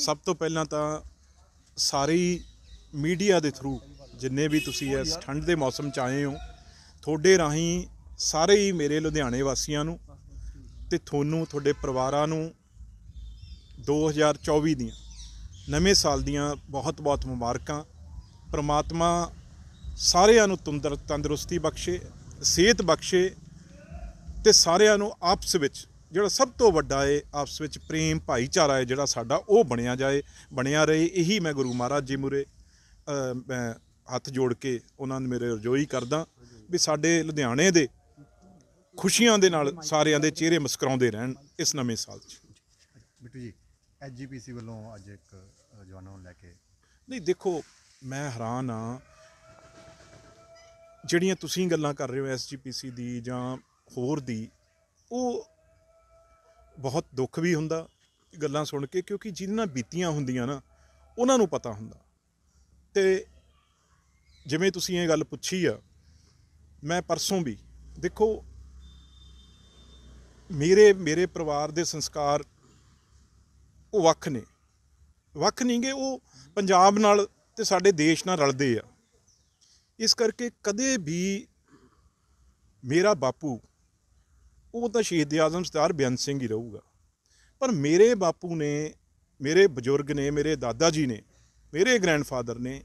ਸਭ ਤੋਂ ਪਹਿਲਾਂ ਤਾਂ ਸਾਰੀ ਮੀਡੀਆ ਦੇ ਥਰੂ ਜਿੰਨੇ ਵੀ ਤੁਸੀਂ ਇਸ ਠੰਡ ਦੇ ਮੌਸਮ 'ਚ ਆਏ ਹੋ ਤੁਹਾਡੇ ਰਾਹੀਂ ਸਾਰੇ ਹੀ ਮੇਰੇ ਲੁਧਿਆਣੇ ਵਾਸੀਆਂ ਨੂੰ ਤੇ ਤੁਹਾਨੂੰ ਤੁਹਾਡੇ ਪਰਿਵਾਰਾਂ ਨੂੰ 2024 ਦੀਆਂ ਨਵੇਂ ਸਾਲ ਦੀਆਂ ਬਹੁਤ-ਬਹੁਤ ਮੁਬਾਰਕਾਂ ਪ੍ਰਮਾਤਮਾ ਸਾਰਿਆਂ ਨੂੰ ਤੰਦਰੁਸਤੀ ਬਖਸ਼ੇ ਸਿਹਤ ਬਖਸ਼ੇ ਤੇ ਸਾਰਿਆਂ ਨੂੰ ਆਪਸ ਵਿੱਚ ਜਿਹੜਾ ਸਭ ਤੋਂ ਵੱਡਾ ਏ ਆਪਸ ਵਿੱਚ ਪ੍ਰੇਮ ਭਾਈਚਾਰਾ ਏ ਜਿਹੜਾ ਸਾਡਾ ਉਹ ਬਣਿਆ ਜਾਏ ਬਣਿਆ ਰਹੇ ਇਹੀ ਮੈਂ ਗੁਰੂ ਮਹਾਰਾਜ ਜੀ ਮੁਰੇ ਮੈਂ ਹੱਥ ਜੋੜ ਕੇ ਉਹਨਾਂ ਨੂੰ ਮੇਰੇ ਰਜੋਈ ਕਰਦਾ ਵੀ ਸਾਡੇ ਲੁਧਿਆਣੇ ਦੇ ਖੁਸ਼ੀਆਂ ਦੇ ਨਾਲ ਸਾਰਿਆਂ ਦੇ ਚਿਹਰੇ ਮੁਸਕਰਾਉਂਦੇ ਰਹਿਣ ਇਸ ਨਵੇਂ ਸਾਲ 'ਚ ਬਿੱਟੂ ਜੀ ਐਜੀਪੀਸੀ ਵੱਲੋਂ ਅੱਜ ਇੱਕ ਜਵਾਨਾਂ ਨੂੰ ਲੈ ਕੇ ਨਹੀਂ ਦੇਖੋ ਮੈਂ ਹੈਰਾਨ ਆ ਜਿਹੜੀਆਂ ਤੁਸੀਂ ਗੱਲਾਂ ਕਰ ਰਹੇ ਹੋ ਐਸਜੀਪੀਸੀ ਦੀ ਜਾਂ ਹੋਰ ਦੀ ਉਹ ਬਹੁਤ ਦੁੱਖ ਵੀ ਹੁੰਦਾ ਗੱਲਾਂ ਸੁਣ ਕੇ ਕਿਉਂਕਿ ਜਿਨ੍ਹਾਂ ਬੀਤੀਆਂ ਹੁੰਦੀਆਂ ਨਾ ਉਹਨਾਂ ਨੂੰ ਪਤਾ ਹੁੰਦਾ ਤੇ ਜਿਵੇਂ ਤੁਸੀਂ ਇਹ ਗੱਲ ਪੁੱਛੀ ਆ ਮੈਂ ਪਰਸੋਂ ਵੀ ਦੇਖੋ ਮੇਰੇ ਮੇਰੇ ਪਰਿਵਾਰ ਦੇ ਸੰਸਕਾਰ ਉਹ ਵੱਖ ਨੇ ਵੱਖ ਨਹੀਂਗੇ ਉਹ ਪੰਜਾਬ ਨਾਲ ਤੇ ਸਾਡੇ ਦੇਸ਼ ਨਾਲ ਰਲਦੇ ਆ ਇਸ ਕਰਕੇ ਕਦੇ ਵੀ ਮੇਰਾ ਬਾਪੂ ਉਹ ਤਾਂ ਸ਼ਹੀਦ ਆਜ਼ਮ ਸਤਾਰ ਬਿਆਨ ਸਿੰਘ ਹੀ ਰਹੂਗਾ ਪਰ ਮੇਰੇ ਬਾਪੂ ਨੇ ਮੇਰੇ ਬਜ਼ੁਰਗ ਨੇ ਮੇਰੇ ਦਾਦਾ ਜੀ ਨੇ ਮੇਰੇ ਗ੍ਰੈਂਡਫਾਦਰ ਨੇ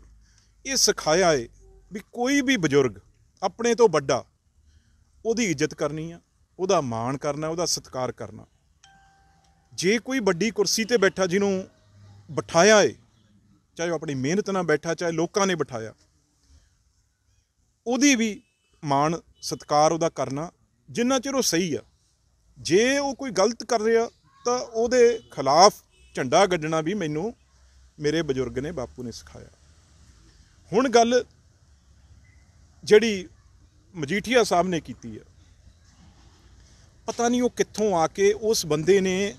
ਇਹ ਸਿਖਾਇਆ ਏ ਵੀ ਕੋਈ ਵੀ ਬਜ਼ੁਰਗ ਆਪਣੇ ਤੋਂ ਵੱਡਾ ਉਹਦੀ ਇੱਜ਼ਤ ਕਰਨੀ ਆ ਉਹਦਾ ਮਾਣ ਕਰਨਾ ਉਹਦਾ ਸਤਿਕਾਰ ਕਰਨਾ ਜੇ ਕੋਈ ਵੱਡੀ ਕੁਰਸੀ ਤੇ ਬੈਠਾ ਜਿਹਨੂੰ ਬਿਠਾਇਆ ਏ ਚਾਹੇ ਉਹ ਆਪਣੀ ਮਿਹਨਤ ਨਾਲ ਬੈਠਾ ਚਾਹੇ ਲੋਕਾਂ ਨੇ ਬਿਠਾਇਆ ਉਹਦੀ ਵੀ ਮਾਣ ਸਤਿਕਾਰ ਉਹਦਾ ਕਰਨਾ ਜਿੰਨਾ ਚਿਰ ਉਹ ਸਹੀ ਆ ਜੇ ਉਹ ਕੋਈ ਗਲਤ ਕਰ ਰਿਹਾ ਤਾਂ ਉਹਦੇ ਖਿਲਾਫ ਝੰਡਾ ਗੱਡਣਾ ਵੀ ਮੈਨੂੰ ਮੇਰੇ ਬਜ਼ੁਰਗ ਨੇ ਬਾਪੂ ਨੇ ਸਿਖਾਇਆ ਹੁਣ ਗੱਲ ਜਿਹੜੀ ਮਜੀਠੀਆ ਸਾਹਿਬ ਨੇ ਕੀਤੀ ਆ ਪਤਾ ਨਹੀਂ ਉਹ ਕਿੱਥੋਂ ਆ ਕੇ ਉਸ ਬੰਦੇ ਨੇ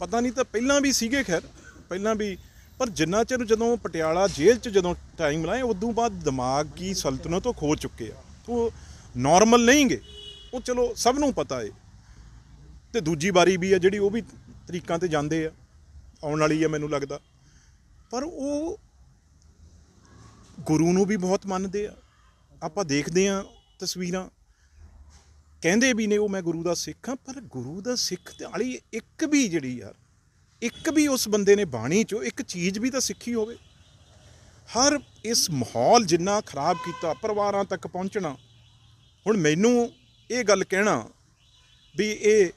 ਪਤਾ ਨਹੀਂ ਤਾਂ ਪਹਿਲਾਂ ਵੀ ਸੀਗੇ ਖੈਰ ਪਹਿਲਾਂ ਵੀ ਪਰ ਜਿੰਨਾ ਚਿਰ ਜਦੋਂ ਪਟਿਆਲਾ ਜੇਲ੍ਹ 'ਚ ਜਦੋਂ ਟਾਈਮ ਲਾਏ ਉਦੋਂ ਬਾਅਦ ਦਿਮਾਗ ਕੀ ਸਲਤਨਤ ਤੋਂ ਖੋ ਚੁੱਕੇ ਆ ਉਹ ਨਾਰਮਲ ਨਹੀਂਗੇ ਉਹ ਚਲੋ ਸਭ ਨੂੰ ਪਤਾ ਏ ਤੇ ਦੂਜੀ ਵਾਰੀ ਵੀ ਆ ਜਿਹੜੀ ਉਹ ਵੀ ਤਰੀਕਾਂ ਤੇ ਜਾਂਦੇ ਆ ਆਉਣ ਵਾਲੀ ਆ ਮੈਨੂੰ ਲੱਗਦਾ ਪਰ ਉਹ ਗੁਰੂ ਨੂੰ ਵੀ ਬਹੁਤ ਮੰਨਦੇ ਆ ਆਪਾਂ ਦੇਖਦੇ ਆ ਤਸਵੀਰਾਂ ਕਹਿੰਦੇ ਵੀ ਨੇ ਉਹ ਮੈਂ ਗੁਰੂ ਦਾ ਸਿੱਖ ਆ ਪਰ ਗੁਰੂ ਦਾ ਸਿੱਖ ਤੇ ਵਾਲੀ ਇੱਕ ਵੀ ਜਿਹੜੀ ਯਾਰ ਇੱਕ ਵੀ ਉਸ ਬੰਦੇ ਨੇ ਬਾਣੀ ਚੋਂ ਇੱਕ ਚੀਜ਼ ਵੀ ਤਾਂ ਸਿੱਖੀ ਹੋਵੇ ਹਰ ਇਸ ਮਾਹੌਲ ਜਿੰਨਾ ਖਰਾਬ ਕੀਤਾ ਪਰਿਵਾਰਾਂ ਤੱਕ ਪਹੁੰਚਣਾ ਹੁਣ ਮੈਨੂੰ ਇਹ ਗੱਲ ਕਹਿਣਾ ਵੀ ਇਹ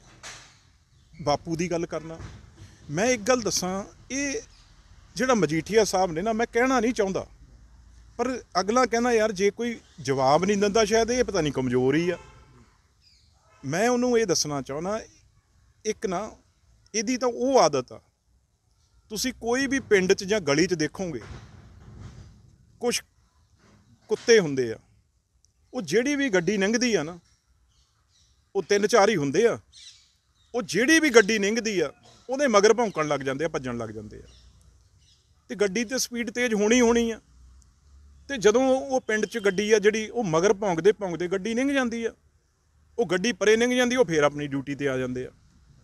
ਬਾਪੂ ਦੀ ਗੱਲ ਕਰਨਾ ਮੈਂ ਇੱਕ ਗੱਲ ਦੱਸਾਂ ਇਹ ਜਿਹੜਾ ਮਜੀਠੀਆ ਸਾਹਿਬ ਨੇ ਨਾ ਮੈਂ ਕਹਿਣਾ ਨਹੀਂ ਚਾਹੁੰਦਾ ਪਰ ਅਗਲਾ ਕਹਿੰਦਾ ਯਾਰ ਜੇ ਕੋਈ ਜਵਾਬ ਨਹੀਂ ਦਿੰਦਾ ਸ਼ਾਇਦ ਇਹ ਪਤਾ ਨਹੀਂ ਕਮਜ਼ੋਰ ਹੀ ਆ ਮੈਂ ਉਹਨੂੰ ਇਹ ਦੱਸਣਾ ਚਾਹਣਾ ਇੱਕ ਨਾ ਇਹਦੀ ਤਾਂ ਉਹ ਆਦਤ ਆ ਤੁਸੀਂ ਕੋਈ ਵੀ ਪਿੰਡ 'ਚ ਜਾਂ ਗਲੀ 'ਚ ਦੇਖੋਗੇ ਕੁਝ ਕੁੱਤੇ ਹੁੰਦੇ ਆ ਉਹ ਜਿਹੜੀ ਵੀ ਗੱਡੀ ਲੰਘਦੀ ਆ ਨਾ ਉਹ ਤਿੰਨ ਚਾਰ ਹੀ ਹੁੰਦੇ ਆ ਉਹ ਜਿਹੜੀ ਵੀ ਗੱਡੀ ਲੰਘਦੀ ਆ ਉਹਦੇ ਮਗਰ ਭੌਂਕਣ ਲੱਗ ਜਾਂਦੇ ਆ ਭੱਜਣ ਲੱਗ ਜਾਂਦੇ ਆ ਤੇ ਗੱਡੀ ਤੇ ਸਪੀਡ ਤੇਜ਼ ਹੋਣੀ ਹੋਣੀ ਆ ਤੇ ਜਦੋਂ ਉਹ ਪਿੰਡ 'ਚ ਗੱਡੀ ਆ ਜਿਹੜੀ ਉਹ ਮਗਰ ਭੌਂਕਦੇ ਭੌਂਕਦੇ ਗੱਡੀ ਲੰਘ ਜਾਂਦੀ ਆ ਉਹ ਗੱਡੀ ਪਰੇ ਲੰਘ ਜਾਂਦੀ ਉਹ ਫੇਰ ਆਪਣੀ ਡਿਊਟੀ ਤੇ ਆ ਜਾਂਦੇ ਆ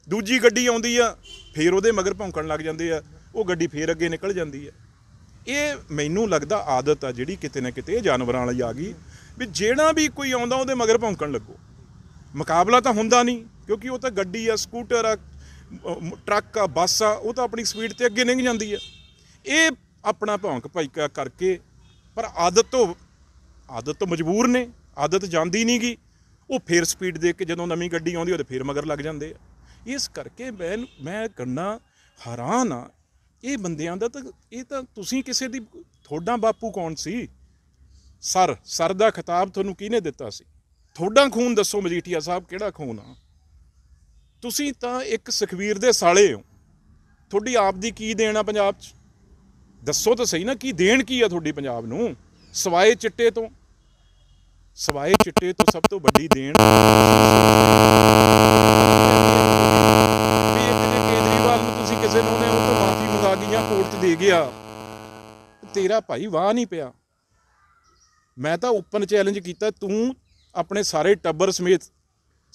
ਦੂਜੀ ਗੱਡੀ ਆਉਂਦੀ ਆ ਫੇਰ ਉਹਦੇ ਮਗਰ ਭੌਂਕਣ ਲੱਗ ਜਾਂਦੇ ਆ ਉਹ ਗੱਡੀ ਫੇਰ ਅੱਗੇ ਨਿਕਲ ਜਾਂਦੀ ਆ ਇਹ ਮੈਨੂੰ ਲੱਗਦਾ ਆਦਤ ਆ ਜਿਹੜੀ ਕਿਤੇ ਨਾ ਕਿਤੇ ਜਾਨਵਰਾਂ ਵਾਲੀ ਆ ਗਈ ਵੀ ਜਿਹੜਾ ਵੀ ਕੋਈ ਆਉਂਦਾ ਉਹਦੇ ਮਗਰ ਭੌਂਕਣ ਲੱਗੋ ਮੁਕਾਬਲਾ ਤਾਂ ਹੁੰਦਾ ਨਹੀਂ ਕਿਉਂਕਿ ਉਹ ਤਾਂ ਗੱਡੀ ਆ ਸਕੂਟਰ ਆ ਟਰੱਕ ਆ ਬੱਸ ਆ ਉਹ ਤਾਂ ਆਪਣੀ ਸਪੀਡ ਤੇ ਅੱਗੇ ਲੰਘ ਜਾਂਦੀ ਆ ਇਹ ਆਪਣਾ ਭੌਂਕ ਭਾਈਕਾ ਕਰਕੇ ਪਰ ਆਦਤ ਤੋਂ ਆਦਤ ਤੋਂ ਮਜਬੂਰ ਨੇ ਆਦਤ ਜਾਂਦੀ ਨਹੀਂਗੀ ਉਹ ਫੇਰ ਸਪੀਡ ਦੇ ਕੇ ਜਦੋਂ ਨਵੀਂ ਗੱਡੀ ਆਉਂਦੀ ਉਹਦੇ ਫੇਰ ਮਗਰ ਲੱਗ ਜਾਂਦੇ ਆ ਇਸ ਕਰਕੇ ਮੈਂ ਮੈਂ ਕੰਨਾ ਹੈਰਾਨ ਆ ਇਹ ਬੰਦਿਆਂ ਦਾ ਤਾਂ ਇਹ ਤਾਂ ਤੁਸੀਂ ਕਿਸੇ ਦੀ ਥੋੜਾ ਬਾਪੂ ਕੌਣ ਸੀ ਸਰ ਸਰ ਦਾ ਖਿਤਾਬ ਤੁਹਾਨੂੰ ਕਿਹਨੇ ਦਿੱਤਾ ਸੀ ਤੁਹਾਡਾ ਖੂਨ ਦੱਸੋ ਮਜੀਠੀਆ ਸਾਹਿਬ ਕਿਹੜਾ ਖੂਨ ਆ ਤੁਸੀਂ ਤਾਂ ਇੱਕ ਸੁਖਵੀਰ ਦੇ ਸਾਲੇ ਹੋ ਤੁਹਾਡੀ ਆਪ ਦੀ ਕੀ ਦੇਣ ਆ ਪੰਜਾਬ 'ਚ ਦੱਸੋ ਤਾਂ ਸਹੀ ਨਾ ਕੀ ਦੇਣ ਕੀ ਆ ਤੁਹਾਡੀ ਪੰਜਾਬ ਨੂੰ ਸਵਾਏ ਚਿੱਟੇ ਤੋਂ ਸਵਾਏ ਚਿੱਟੇ ਤੋਂ ਸਭ ਤੋਂ ਵੱਡੀ ਦੇਣ ਵੀ ਇੱਕ ਜੇ ਕੇਜਰੀਵਾਲ ਨੂੰ ਤੁਸੀਂ ਕਿਸੇ ਨੂੰ ਨੇ ਉਹ ਤੋਂ ਮਾਫੀ ਮੰਗਾ ਗਈਆਂ ਕੋਰਟ 'ਚ ਦੇ ਗਿਆ ਤੇਰਾ ਭਾਈ ਵਾਹ ਨਹੀਂ ਪਿਆ ਮੈਂ ਤਾਂ ਓਪਨ ਚੈਲੰਜ ਕੀਤਾ ਤੂੰ ਆਪਣੇ ਸਾਰੇ ਟੱਬਰ ਸਮੇਤ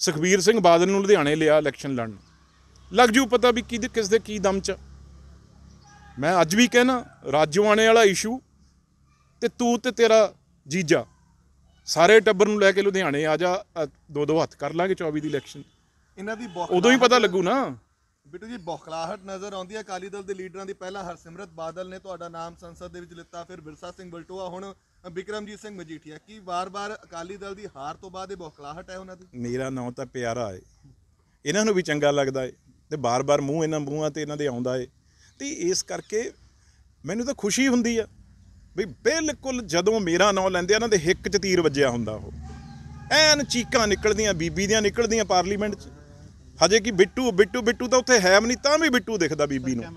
ਸੁਖਬੀਰ ਸਿੰਘ ਬਾਦਲ ਨੂੰ ਲੁਧਿਆਣੇ ਲਿਆ ਇਲੈਕਸ਼ਨ ਲੜਨ ਲੱਗ ਜੂ ਪਤਾ ਵੀ ਕਿਹਦੇ ਕਿਸ ਦੇ ਕੀ ਦਮ ਚ ਮੈਂ ਅੱਜ ਵੀ ਕਹਿਣਾ ਰਾਜਵਾਨੇ ਵਾਲਾ ਇਸ਼ੂ ਤੇ ਤੂੰ ਤੇ ਤੇਰਾ ਜੀਜਾ ਸਾਰੇ ਟੱਬਰ ਨੂੰ ਲੈ ਕੇ ਲੁਧਿਆਣੇ ਆ ਜਾ ਦੋ ਦੋ ਹੱਥ ਕਰ ਲਾਂਗੇ 24 ਦੀ ਇਲੈਕਸ਼ਨ ਇਹਨਾਂ ਦੀ ਬਹੁਤ ਉਦੋਂ ਹੀ ਪਤਾ ਲੱਗੂ ਨਾ ਬਿੱਟੂ ਜੀ ਬੋਖਲਾਹਟ ਨਜ਼ਰ ਆਉਂਦੀ ਹੈ ਅਕਾਲੀ ਦਲ ਦੇ ਲੀਡਰਾਂ ਦੀ ਪਹਿਲਾਂ ਹਰਸਿਮਰਤ ਬਾਦਲ ਨੇ ਤੁਹਾਡਾ ਨਾਮ ਸੰਸਦ ਦੇ ਵਿੱਚ ਲਿੱਤਾ ਫਿਰ ਬਿਰਸਾ ਸਿੰਘ ਬਲਟੋਆ ਹੁਣ ਬਿਕਰਮਜੀਤ ਸਿੰਘ ਮਜੀਠੀਆ ਕੀ ਵਾਰ-ਵਾਰ ਅਕਾਲੀ ਦਲ ਦੀ ਹਾਰ ਤੋਂ ਬਾਅਦ ਇਹ ਬੌਖਲਾਹਟ ਹੈ ਉਹਨਾਂ ਦੀ ਮੇਰਾ ਨਾਂ ਤਾਂ ਪਿਆਰਾ ਹੈ ਇਹਨਾਂ ਨੂੰ ਵੀ ਚੰਗਾ ਲੱਗਦਾ ਹੈ ਤੇ ਬਾਰ-ਬਾਰ ਮੂੰਹ ਇਹਨਾਂ ਮੂੰਹਾਂ ਤੇ ਇਹਨਾਂ ਦੇ ਆਉਂਦਾ ਹੈ ਤੇ ਇਸ ਕਰਕੇ ਮੈਨੂੰ ਤਾਂ ਖੁਸ਼ੀ ਹੁੰਦੀ ਆ ਵੀ ਬਿਲਕੁਲ ਜਦੋਂ ਮੇਰਾ ਨਾਂ ਲੈਂਦੇ ਆ ਇਹਨਾਂ ਦੇ ਹਿੱਕ 'ਚ ਤੀਰ ਵੱਜਿਆ ਹੁੰਦਾ ਉਹ ਐਨ ਚੀਕਾਂ ਨਿਕਲਦੀਆਂ ਬੀਬੀ ਦੀਆਂ ਨਿਕਲਦੀਆਂ ਪਾਰਲੀਮੈਂਟ 'ਚ ਹਜੇ ਕਿ ਬਿੱਟੂ ਬਿੱਟੂ ਬਿੱਟੂ ਤਾਂ ਉੱਥੇ ਹੈ ਨਹੀਂ ਤਾਂ ਵੀ ਬਿੱਟੂ ਦਿਖਦਾ ਬੀਬੀ ਨੂੰ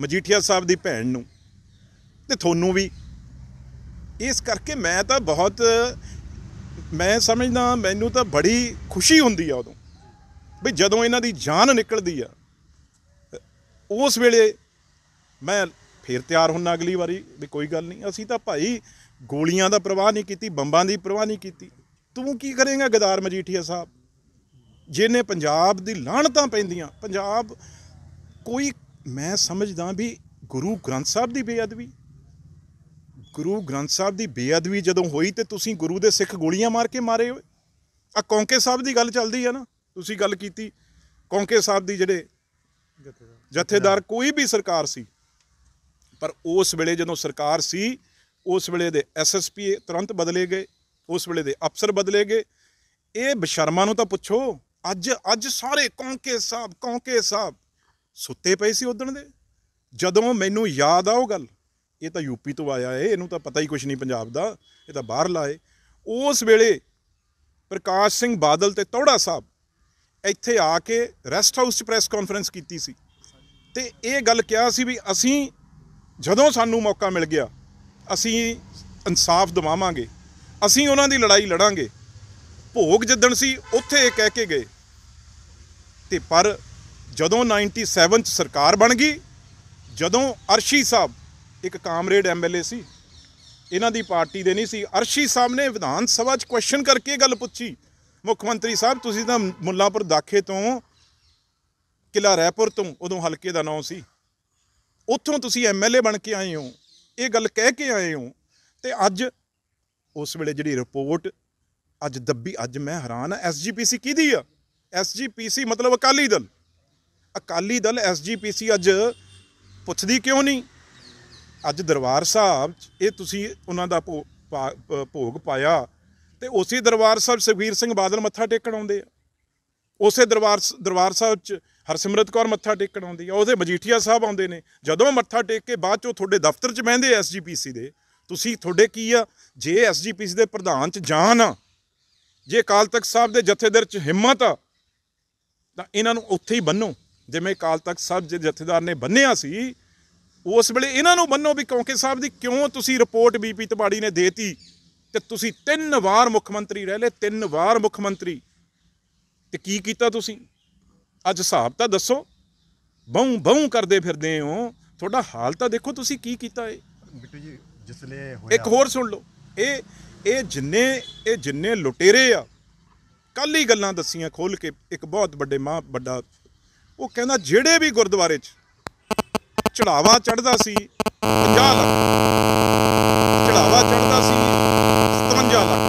ਮਜੀਠੀਆ ਸਾਹਿਬ ਦੀ ਭੈਣ ਨੂੰ ਤੇ ਤੁਹਾਨੂੰ ਵੀ ਇਸ ਕਰਕੇ ਮੈਂ ਤਾਂ ਬਹੁਤ ਮੈਂ ਸਮਝਦਾ ਮੈਨੂੰ ਤਾਂ ਬੜੀ ਖੁਸ਼ੀ ਹੁੰਦੀ ਆ ਉਦੋਂ ਵੀ ਜਦੋਂ ਇਹਨਾਂ ਦੀ ਜਾਨ ਨਿਕਲਦੀ ਆ ਉਸ ਵੇਲੇ ਮੈਂ ਫੇਰ ਤਿਆਰ ਹੁੰਨਾ ਅਗਲੀ ਵਾਰੀ ਵੀ ਕੋਈ ਗੱਲ ਨਹੀਂ ਅਸੀਂ ਤਾਂ ਭਾਈ ਗੋਲੀਆਂ ਦਾ ਪ੍ਰਵਾਹ ਨਹੀਂ ਕੀਤੀ ਬੰਬਾਂ ਦੀ ਪ੍ਰਵਾਹ ਨਹੀਂ ਕੀਤੀ ਤੂੰ ਕੀ ਕਰੇਂਗਾ ਗਦਾਰ ਮਜੀਠੀਆ ਸਾਹਿਬ ਜਿਹਨੇ ਪੰਜਾਬ ਦੀ ਲਾਹਣਤਾਂ ਪੈਂਦੀਆਂ ਪੰਜਾਬ ਕੋਈ ਮੈਂ ਸਮਝਦਾ ਵੀ ਗੁਰੂ ਗ੍ਰੰਥ ਸਾਹਿਬ ਦੀ ਬੇਅਦਬੀ ਗੁਰੂ ਗ੍ਰੰਥ ਸਾਹਿਬ ਦੀ ਬੇਅਦਬੀ ਜਦੋਂ ਹੋਈ ਤੇ ਤੁਸੀਂ ਗੁਰੂ ਦੇ ਸਿੱਖ ਗੋਲੀਆਂ ਮਾਰ ਕੇ ਮਾਰੇ ਹੋਏ ਆ ਕੌਂਕੇ ਸਾਹਿਬ ਦੀ ਗੱਲ ਚੱਲਦੀ ਹੈ ਨਾ ਤੁਸੀਂ ਗੱਲ ਕੀਤੀ ਕੌਂਕੇ ਸਾਹਿਬ ਦੀ ਜਿਹੜੇ ਜਥੇਦਾਰ ਕੋਈ ਵੀ ਸਰਕਾਰ ਸੀ ਪਰ ਉਸ ਵੇਲੇ ਜਦੋਂ ਸਰਕਾਰ ਸੀ ਉਸ ਵੇਲੇ ਦੇ ਐਸਐਸਪੀ ਤੁਰੰਤ ਬਦਲੇ ਗਏ ਉਸ ਵੇਲੇ ਦੇ ਅਫਸਰ ਬਦਲੇ ਗਏ ਇਹ ਬਸ਼ਰਮਾ ਨੂੰ ਤਾਂ ਪੁੱਛੋ ਅੱਜ ਅੱਜ ਸਾਰੇ ਕੌਂਕੇ ਸਾਹਿਬ ਕੌਂਕੇ ਸਾਹਿਬ ਸੁੱਤੇ ਪਏ ਸੀ ਉਦੋਂ ਦੇ ਜਦੋਂ ਮੈਨੂੰ ਯਾਦ ਆ ਉਹ ਗੱਲ ਇਹ ਤਾਂ ਯੂਪੀ ਤੋਂ ਆਇਆ ਏ ਇਹਨੂੰ ਤਾਂ ਪਤਾ ਹੀ ਕੁਝ ਨਹੀਂ ਪੰਜਾਬ ਦਾ ਇਹ ਤਾਂ ਬਾਹਰ ਲਾਏ ਉਸ ਵੇਲੇ ਪ੍ਰਕਾਸ਼ ਸਿੰਘ ਬਾਦਲ ਤੇ ਤੌੜਾ ਸਾਹਿਬ ਇੱਥੇ ਆ ਕੇ ਰੈਸਟ ਹਾਊਸ 'ਚ ਪ੍ਰੈਸ ਕਾਨਫਰੰਸ ਕੀਤੀ ਸੀ ਤੇ ਇਹ ਗੱਲ ਕਿਹਾ ਸੀ ਵੀ ਅਸੀਂ ਜਦੋਂ ਸਾਨੂੰ ਮੌਕਾ ਮਿਲ ਗਿਆ ਅਸੀਂ ਇਨਸਾਫ ਦਿਵਾਵਾਂਗੇ ਅਸੀਂ ਉਹਨਾਂ ਦੀ ਲੜਾਈ ਲੜਾਂਗੇ ਭੋਗ ਜਿੱਦਣ ਸੀ ਉੱਥੇ ਇਹ ਕਹਿ ਕੇ ਗਏ ਤੇ ਪਰ ਜਦੋਂ 97 ਚ ਸਰਕਾਰ ਬਣ ਗਈ ਜਦੋਂ ਅਰਸ਼ੀ ਸਾਹਿਬ ਇੱਕ ਕਾਮਰੇਡ ਐਮਐਲਏ ਸੀ ਇਹਨਾਂ ਦੀ ਪਾਰਟੀ ਦੇ ਨਹੀਂ ਸੀ ਅਰਸ਼ੀ ਸਾਹਿਬ ਨੇ ਵਿਧਾਨ ਸਭਾ 'ਚ ਕੁਐਸਚਨ ਕਰਕੇ ਗੱਲ ਪੁੱਛੀ ਮੁੱਖ ਮੰਤਰੀ ਸਾਹਿਬ ਤੁਸੀਂ ਤਾਂ ਮੁੱਲਾਪੁਰ ਦਾਖੇ ਤੋਂ ਕਿਲਾ ਰੈਪੁਰ ਤੋਂ ਉਦੋਂ ਹਲਕੇ ਦਾ ਨਾਮ ਸੀ ਉੱਥੋਂ ਤੁਸੀਂ ਐਮਐਲਏ ਬਣ ਕੇ ਆਏ ਹੋ ਇਹ ਗੱਲ ਕਹਿ ਕੇ ਆਏ ਹੋ ਤੇ ਅੱਜ ਉਸ ਵੇਲੇ ਜਿਹੜੀ ਰਿਪੋਰਟ ਅੱਜ ਦੱਬੀ ਅੱਜ ਮੈਂ ਹੈਰਾਨ ਆ ਐਸਜੀਪੀਸੀ ਕਿਹਦੀ ਆ ਐਸਜੀਪੀਸੀ ਮਤਲਬ ਅਕਾਲੀ ਦਲ ਅਕਾਲੀ ਦਲ ਐਸਜੀਪੀਸੀ ਅੱਜ ਪੁੱਛਦੀ ਕਿਉਂ ਨਹੀਂ ਅੱਜ ਦਰਬਾਰ ਸਾਹਿਬ ਇਹ ਤੁਸੀਂ ਉਹਨਾਂ ਦਾ ਭੋਗ ਪਾਇਆ ਤੇ ਉਸੇ ਦਰਬਾਰ ਸਾਹਿਬ ਸੁਖਵੀਰ ਸਿੰਘ ਬਾਦਲ ਮੱਥਾ ਟੇਕਣ ਆਉਂਦੇ ਆ ਉਸੇ ਦਰਬਾਰ ਦਰਬਾਰ ਸਾਹਿਬ ਚ ਹਰਸਿਮਰਤ ਕੌਰ ਮੱਥਾ ਟੇਕਣ ਆਉਂਦੀ ਆ ਉਹਦੇ ਮਜੀਠੀਆ ਸਾਹਿਬ ਆਉਂਦੇ ਨੇ ਜਦੋਂ ਮੱਥਾ ਟੇਕ ਕੇ ਬਾਅਦ ਚੋਂ ਤੁਹਾਡੇ ਦਫ਼ਤਰ 'ਚ ਬਹਿੰਦੇ ਐਸਜੀਪੀਸੀ ਦੇ ਤੁਸੀਂ ਤੁਹਾਡੇ ਕੀ ਆ ਜੇ ਐਸਜੀਪੀਸੀ ਦੇ ਪ੍ਰਧਾਨ 'ਚ ਜਾਨ ਆ ਜੇ ਕਾਲ ਤਖਤ ਸਾਹਿਬ ਦੇ ਜਥੇਦਾਰ 'ਚ ਹਿੰਮਤ ਆ ਤਾਂ ਇਹਨਾਂ ਨੂੰ ਉੱਥੇ ਹੀ ਬੰਨੋ ਜਿਵੇਂ ਕਾਲ ਤਖਤ ਸਾਹਿਬ ਦੇ ਜਥੇਦਾਰ ਨੇ ਬੰਨਿਆ ਸੀ ਉਸ ਵੇਲੇ ਇਹਨਾਂ ਨੂੰ ਮੰਨੋ ਵੀ ਕਿਉਂਕਿ ਸਾਹਿਬ ਦੀ ਕਿਉਂ ਤੁਸੀਂ ਰਿਪੋਰਟ ਬੀਪੀ ਤਬਾੜੀ ਨੇ ਦੇਤੀ ਤੇ ਤੁਸੀਂ ਤਿੰਨ ਵਾਰ ਮੁੱਖ ਮੰਤਰੀ ਰਹਿ ਲਏ ਤਿੰਨ ਵਾਰ ਮੁੱਖ ਮੰਤਰੀ ਤੇ ਕੀ ਕੀਤਾ ਤੁਸੀਂ ਅੱਜ ਹਿਸਾਬ ਤਾਂ ਦੱਸੋ ਬਹੁ ਬਹੁ ਕਰਦੇ ਫਿਰਦੇ ਹੋ ਤੁਹਾਡਾ ਹਾਲ ਤਾਂ ਦੇਖੋ ਤੁਸੀਂ ਕੀ ਕੀਤਾ ਏ ਬਿੱਟੂ ਜੀ ਜਿਸਲੇ ਹੋਇਆ ਇੱਕ ਹੋਰ ਸੁਣ ਲਓ ਇਹ ਇਹ ਜਿੰਨੇ ਇਹ ਜਿੰਨੇ ਲੁਟੇਰੇ ਆ ਕੱਲ ਹੀ ਗੱਲਾਂ ਦੱਸੀਆਂ ਖੋਲ ਕੇ ਇੱਕ ਬਹੁਤ ਵੱਡੇ ਮਾਂ ਵੱਡਾ ਉਹ ਕਹਿੰਦਾ ਜਿਹੜੇ ਵੀ ਗੁਰਦੁਆਰੇ 'ਚ ਚੜਾਵਾ ਚੜਦਾ ਸੀ 50 ਲੱਖ ਚੜਾਵਾ ਚੜਦਾ ਸੀ 57 ਲੱਖ